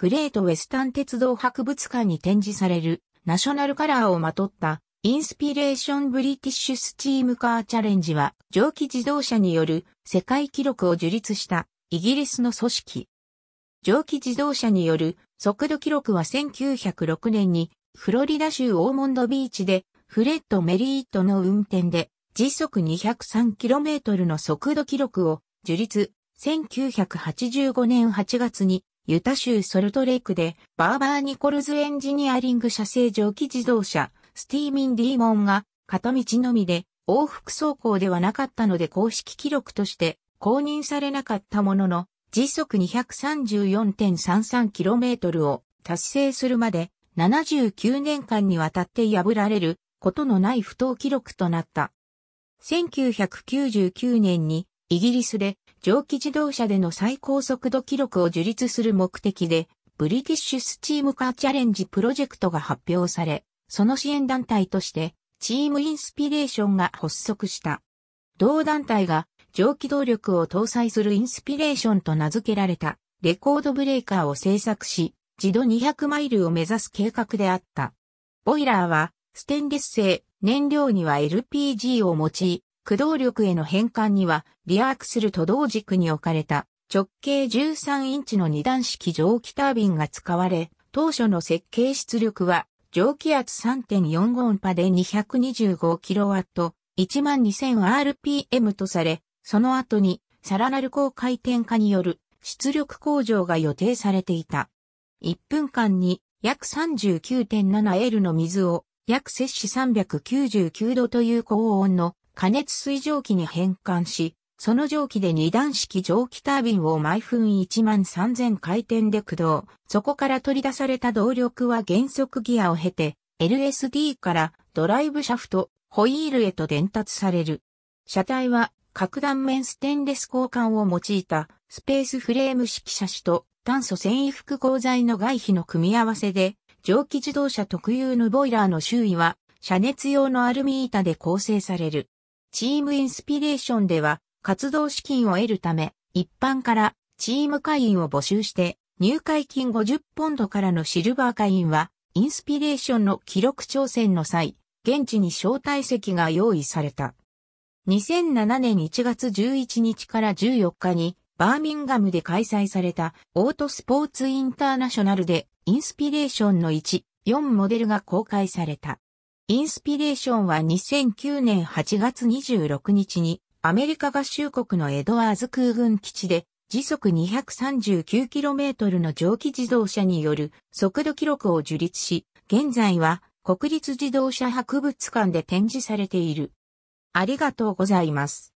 グレートウェスタン鉄道博物館に展示されるナショナルカラーをまとったインスピレーションブリティッシュスチームカーチャレンジは蒸気自動車による世界記録を樹立したイギリスの組織。蒸気自動車による速度記録は1906年にフロリダ州オーモンドビーチでフレッド・メリートの運転で時速 203km の速度記録を樹立1985年8月にユタ州ソルトレイクで、バーバー・ニコルズエンジニアリング社製蒸気自動車、スティーミン・ディーモンが、片道のみで、往復走行ではなかったので公式記録として、公認されなかったものの、時速 234.33km を達成するまで、79年間にわたって破られることのない不当記録となった。1999年にイギリスで蒸気自動車での最高速度記録を樹立する目的で、ブリティッシュスチームカーチャレンジプロジェクトが発表され、その支援団体として、チームインスピレーションが発足した。同団体が蒸気動力を搭載するインスピレーションと名付けられたレコードブレーカーを製作し、自動200マイルを目指す計画であった。ボイラーはステンレス製、燃料には LPG を用い、駆動力への変換には、リアークする都同軸に置かれた直径13インチの二段式蒸気タービンが使われ、当初の設計出力は蒸気圧3.45音波で 225kW、12000rpm とされ、その後にさらなる高回転化による出力向上が予定されていた。1分間に約 39.7L の水を約摂氏399度という高温の加熱水蒸気に変換し、その蒸気で二段式蒸気タービンを毎分1万3000回転で駆動。そこから取り出された動力は減速ギアを経て、LSD からドライブシャフト、ホイールへと伝達される。車体は各断面ステンレス交換を用いたスペースフレーム式車種と炭素繊維複合材の外皮の組み合わせで、蒸気自動車特有のボイラーの周囲は、遮熱用のアルミ板で構成される。チームインスピレーションでは、活動資金を得るため、一般からチーム会員を募集して、入会金50ポンドからのシルバー会員は、インスピレーションの記録挑戦の際、現地に招待席が用意された。2007年1月11日から14日に、バーミンガムで開催されたオートスポーツインターナショナルでインスピレーションの1、4モデルが公開された。インスピレーションは2009年8月26日にアメリカ合衆国のエドワーズ空軍基地で時速 239km の蒸気自動車による速度記録を樹立し、現在は国立自動車博物館で展示されている。ありがとうございます。